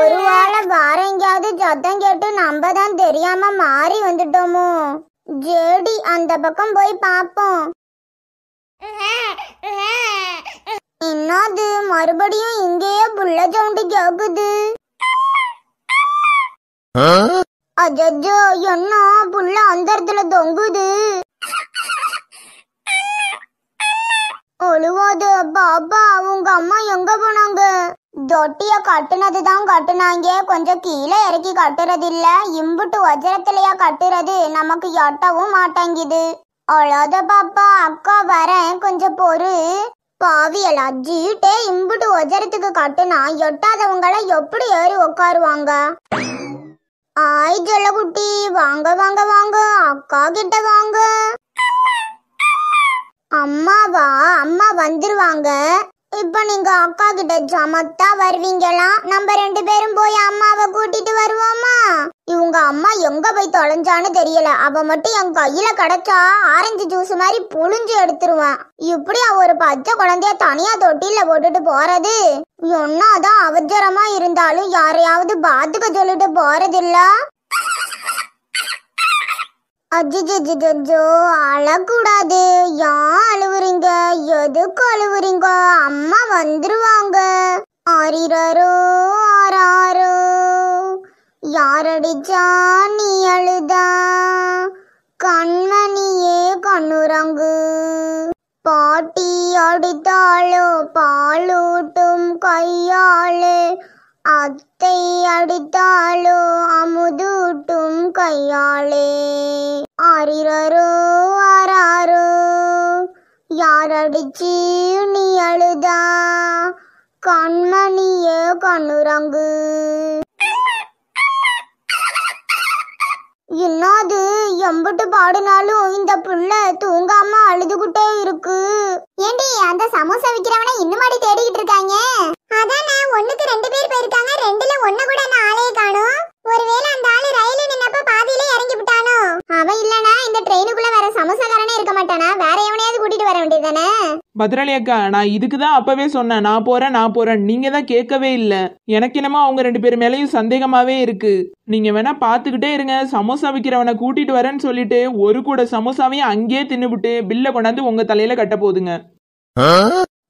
ஒரு வாரம் வேற எங்கேயாவது சத்தம் கேட்டு நம்ம தான் தெரியாம மாறி வந்துட்டோமோ ஜேடி அந்த பக்கம் போய் பாப்போம் என்னது மறுபடியும் இங்கேயே புள்ள சவுண்டு கேக்குது அஜோ என்ன புள்ள அந்த இடத்துல தொங்குது ஒழுவாது பாப்பா உங்க அம்மா எங்க போனாங்க தொட்டிய கட்டுனது தான் கட்டுனாங்க கொஞ்சம் கீழே இறக்கி கட்டுறது இல்ல இம்புட்டு வஜரத்திலயா கட்டுறது நமக்கு எட்டவும் மாட்டேங்குது அழாத பாப்பா அக்கா வரேன் கொஞ்சம் பொறு பாவியலா ஜீட்டே இம்புட்டு வஜ்ரத்துக்கு கட்டுனா எட்டாதவங்கள எப்படி ஏறி உட்காருவாங்க ஆய் ஜொல்லகுட்டி வாங்க வாங்க வாங்க அக்கா கிட்ட வாங்க அம்மாவா அம்மா வந்துருவாங்க இப்போ நீங்க அக்கா கிட்ட ஜமத்தா வருவீங்களா நம்ம ரெண்டு பேரும் போய் அம்மாவை கூட்டிட்டு வருவோமா இவங்க அம்மா எங்க போய் தொலைஞ்சான்னு தெரியல அவ மட்டும் என் கையில கிடைச்சா ஆரஞ்சு ஜூஸ் மாதிரி புழிஞ்சு எடுத்துருவேன் இப்படி ஒரு பச்சை குழந்தைய தனியா தொட்டில போட்டுட்டு போறது ஒன்னாதான் அவஜரமா இருந்தாலும் யாரையாவது பாத்துக்க சொல்லிட்டு போறதில்ல அஜிஜிஜிஜோ அழக்கூடாது எது கழுவுறீங்க அம்மா வந்துருவாங்க ஆரிரோ ஆறாரோ யாரடிச்சா நீ அழுதா கண்மணியே கண்ணுறங்கு பாட்டி அடித்தாளோ பாலூட்டும் கையாளே அத்தை அடித்தாளோ அமுதூட்டும் கையாளே ஆரிரோ ஆறாரோ யார் அடிச்சு நீ அழுதா கண்மணிய கண்ணுரங்கு என்னது எம்பிட்டு பாடினாலும் இந்த புள்ள தூங்காம அழுதுகிட்டே இருக்கு ஏண்டி அந்த சமோசா விக்கிறவனை இன்னும் தேடிக்கிட்டு இருக்காங்க அதானே ஒண்ணுக்கு ரெண்டு பேர் போயிருக்காங்க ரெண்டுல பத்ரளி அக்கா நான் இதுக்கு தான் அப்பவே சொன்னேன் நான் போறேன் நான் போறேன் நீங்க தான் கேட்கவே இல்லை எனக்கு என்னமோ அவங்க ரெண்டு பேர் மேலேயும் சந்தேகமாவே இருக்கு நீங்க வேணா பாத்துக்கிட்டே இருங்க சமோசா விற்கிறவனை கூட்டிட்டு வரேன்னு சொல்லிட்டு ஒரு கூட சமோசாவையும் அங்கேயே தின்னுபிட்டு பில்ல கொண்டாந்து உங்க தலையில கட்ட போதுங்க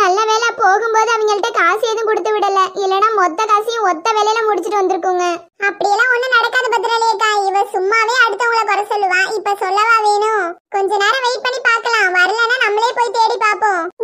நல்ல வேலை போகும்போது அவங்கள்ட்ட காசு எதுவும் கொடுத்து விடல இல்லைன்னா மொத்த காசையும் ஒத்த வேலையில முடிச்சிட்டு வந்திருக்கோங்க அப்படியெல்லாம் ஒண்ணு நடக்காது பத்திரலேக்கா இவ சும்மாவே அடுத்தவங்கள குறை சொல்லுவா இப்ப சொல்லவா வேணும் கொஞ்ச நேரம் வெயிட் பண்ணி பார்க்கலாம்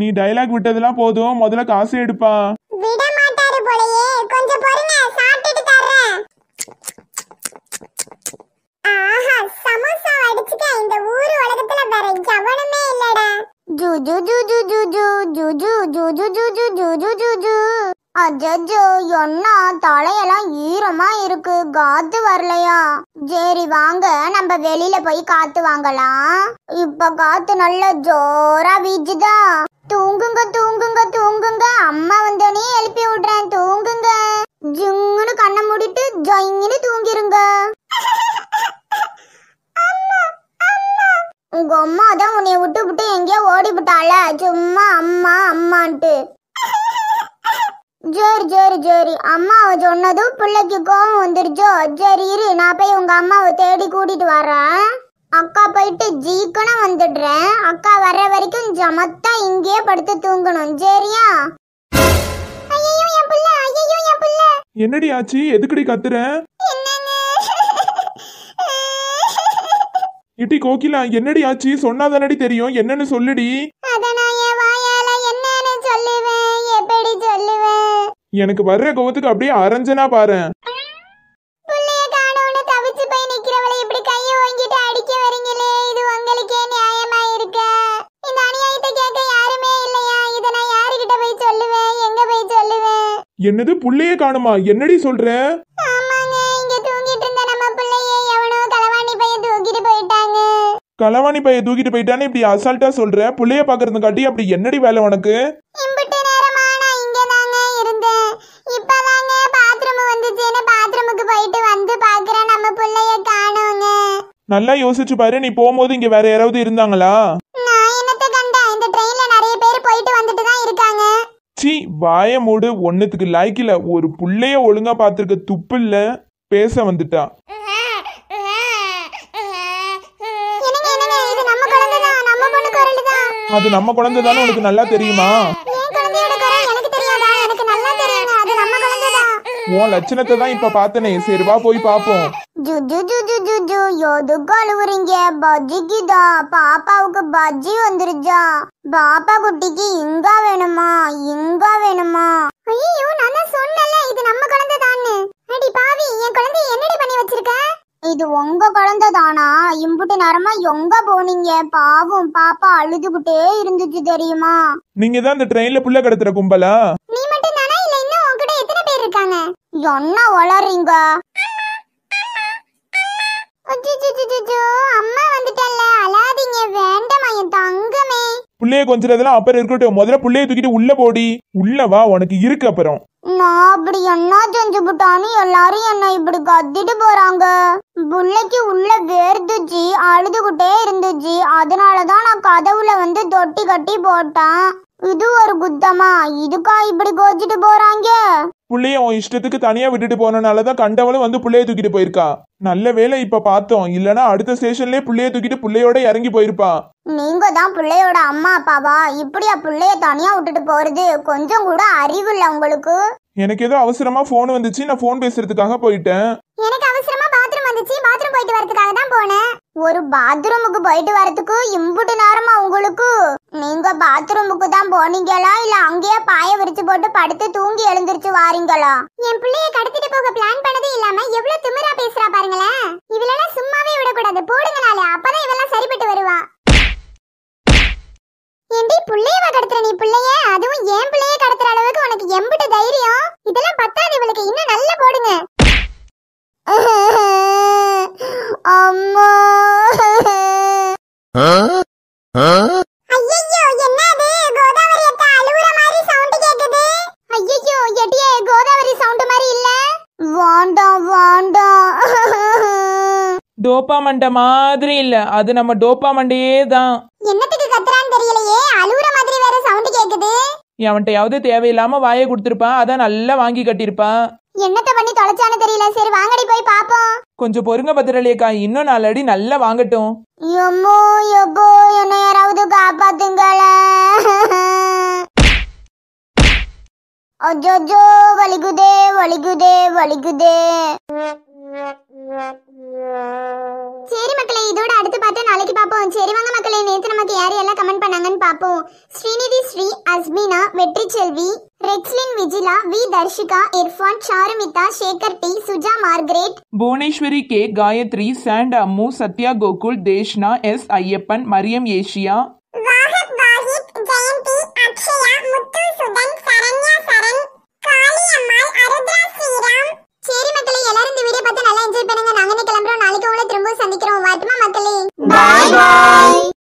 நீ டைலாக் விட்டதெல்லாம் போதும் முதல்ல காசு எடுப்பா விட மாட்டாரு போலயே கொஞ்சம் பொறுங்க சாப்பிட்டுட்டு தர்றேன் ஆஹா சமோசா அடிச்சுக்க இந்த ஊரு உலகத்துல வேற எவனுமே இல்லடா ஜூஜு ஜூஜு ஜூஜு ஜூஜு ஜூஜு ஜூஜு ஜூஜு ஜூஜு அஜஜோ என்ன தலையெல்லாம் ஈரமா இருக்கு காத்து வரலையா சரி வாங்க நம்ம வெளியில போய் காத்து வாங்கலாம் இப்ப காத்து நல்ல ஜோரா வீச்சுதா தூங்குங்க தூங்குங்க தூங்குங்க அம்மா வந்தோடனே எழுப்பி விடுறேன் தூங்குங்க ஜிங்குன்னு கண்ணை மூடிட்டு ஜொயின்னு தூங்கிருங்க உங்க அம்மா தான் உன்னை விட்டு விட்டு எங்கேயோ ஓடி விட்டாள சும்மா அம்மா அம்மான்ட்டு ஜோரி ஜோரி ஜோரி அம்மாவை சொன்னதும் பிள்ளைக்கு கோவம் வந்துருச்சோ சரி இரு நான் போய் உங்க அம்மாவை தேடி கூட்டிட்டு வரேன் அக்கா போயிட்டு ஜீக்கணும் வந்துடுறேன் அக்கா வர்ற வரைக்கும் ஜமத்தா இங்கேயே படுத்து தூங்கணும் சரியா என்னடி ஆச்சு எதுக்குடி கத்துற இட்டி கோகிலா என்னடி ஆச்சு சொன்னாதானடி தெரியும் என்னன்னு சொல்லுடி எனக்கு வர்ற கோவத்துக்கு அப்படியே அரைஞ்சனா பாரு என்னது புள்ளைய காணுமா என்னடி சொல்ற கலவாணி பைய தூக்கிட்டு போயிட்டான்னு இப்படி அசால்ட்டா சொல்ற புள்ளைய பாக்குறது காட்டி அப்படி என்னடி வேலை உனக்கு நல்லா யோசிச்சு பாரு நீ போகும்போது இங்க வேற யாராவது இருந்தாங்களா சி வாய மூடு ஒன்றுத்துக்கு லாய்க்கில ஒரு புள்ளைய ஒழுங்கா பார்த்துருக்க துப்புல்ல பேச வந்துட்டா அது நம்ம குழந்தை தானே உனக்கு நல்லா தெரியுமா உன் லட்சணத்தை தான் இப்ப பார்த்தனே சரி வா போய் பாப்போம் ஜுஜு எதுக்கு அழுவுறீங்க பஜ்ஜிக்குதா பாப்பாவுக்கு பஜ்ஜி வந்துருச்சா பாப்பா குட்டிக்கு இங்கா வேணுமா இங்கா வேணுமா ஐயோ நான் சொன்னல இது நம்ம குழந்தை தான்னு அடி பாவி என் குழந்தை என்னடி பண்ணி வச்சிருக்க இது உங்க குழந்தை தானா இம்புட்டு நேரமா எங்க போனீங்க பாவம் பாப்பா அழுதுகிட்டே இருந்துச்சு தெரியுமா நீங்க தான் இந்த ட்ரெயின்ல புள்ள கடத்துற கும்பலா நீ மட்டும் தானா இல்ல இன்னும் உன்கிட்ட எத்தனை பேர் இருக்காங்க என்ன வளர்றீங்க புள்ளைய கொஞ்சிறதெல்லாம் அப்புறம் இருக்கட்டும் முதல்ல பிள்ளைய தூக்கிட்டு உள்ள போடி உள்ள வா உனக்கு இருக்கு அப்புறம் நான் அப்படி என்ன செஞ்சு விட்டான்னு எல்லாரும் என்ன இப்படி கத்திட்டு போறாங்க புள்ளைக்கு உள்ள வேர்த்துச்சு அழுதுகிட்டே இருந்துச்சு அதனாலதான் நான் கதவுல வந்து தொட்டி கட்டி போட்டேன் இது ஒரு குத்தமா இதுக்கா இப்படி கோச்சிட்டு போறாங்க புள்ளைய உன் இஷ்டத்துக்கு தனியா விட்டுட்டு போனனாலதான் கண்டவளும் வந்து புள்ளைய தூக்கிட்டு போயிருக்கான் நல்ல வேலை இப்ப பார்த்தோம் இல்லனா அடுத்த ஸ்டேஷன்லயே புள்ளைய தூக்கிட்டு புள்ளையோட இறங்கி போயிருப்பான் நீங்க தான் பிள்ளையோட அம்மா அப்பாவா இப்படியா பிள்ளைய தனியா விட்டுட்டு போறது கொஞ்சம் கூட அறிவு இல்ல உங்களுக்கு எனக்கு ஏதோ அவசரமா போன் வந்துச்சு நான் போன் பேசுறதுக்காக போயிட்டேன் எனக்கு அவசரமா வந்துச்சு பாத்ரூம் போயிட்டு வரதுக்காக தான் போனேன் ஒரு பாத்ரூமுக்கு போயிட்டு வரதுக்கு இம்புட்டு நேரமா உங்களுக்கு நீங்க பாத்ரூமுக்கு தான் போனீங்களா இல்ல அங்கேயே பாய விரிச்சு போட்டு படுத்து தூங்கி எழுந்திருச்சு வாரீங்களா என் பிள்ளைய கடத்திட்டு போக பிளான் பண்ணதே இல்லாம எவ்வளவு திமிரா பேசுறா பாருங்களேன் இவளெல்லாம் சும்மாவே விடக்கூடாது போடுங்களாலே அப்பதான் இவெல்லாம் சரிப்பட்டு வருவா ஏண்டி பிள்ளையவா கடத்துற நீ பிள்ளைய அதுவும் ஏன் பிள்ளைய கோதாவரி அத்தை மாதிரி சவுண்ட் மாதிரி இல்ல அது நம்ம டோப்பா மண்டையே தான் என்னத்துக்கு கத்துறான்னு தெரியலையே அழுவுற மாதிரி வேற சவுண்ட் கேக்குது அவன்கிட்டயாவது தேவையில்லாம வாயை கொடுத்துருப்பான் அதான் நல்லா வாங்கி கட்டியிருப்பான் என்னத்த பண்ணி தொலைச்சானு தெரியல சரி வாங்கடி போய் பாப்போம் கொஞ்சம் பொறுங்க பத்திரலியக்கா இன்னும் நாலு அடி நல்லா வாங்கட்டும் எம்மோ எப்போ என்ன யாராவது காப்பாத்துங்கள அஜோஜோ வலிக்குதே வலிக்குதே வலிக்குதே சரி மக்களே இதோட அடுத்து பார்த்து நாளைக்கு பார்ப்போம் சரி வாங்க மக்களே நேற்று நமக்கு யார் எல்லாம் கமெண்ட் பண்ணாங்கன்னு பார்ப்போம் Srinidhi Sri Asmina Vetri Selvi Rechlin Vijila V Dharshika Irfan Charumitha Sekar D Suja Margaret Bhuvaneswari K Gayathri சாண்ட் அம்மு சத்யா கோகுல் தேஷ்னா எஸ் ஐயப்பன் மரியம் ஏஷியா பாய் பாய்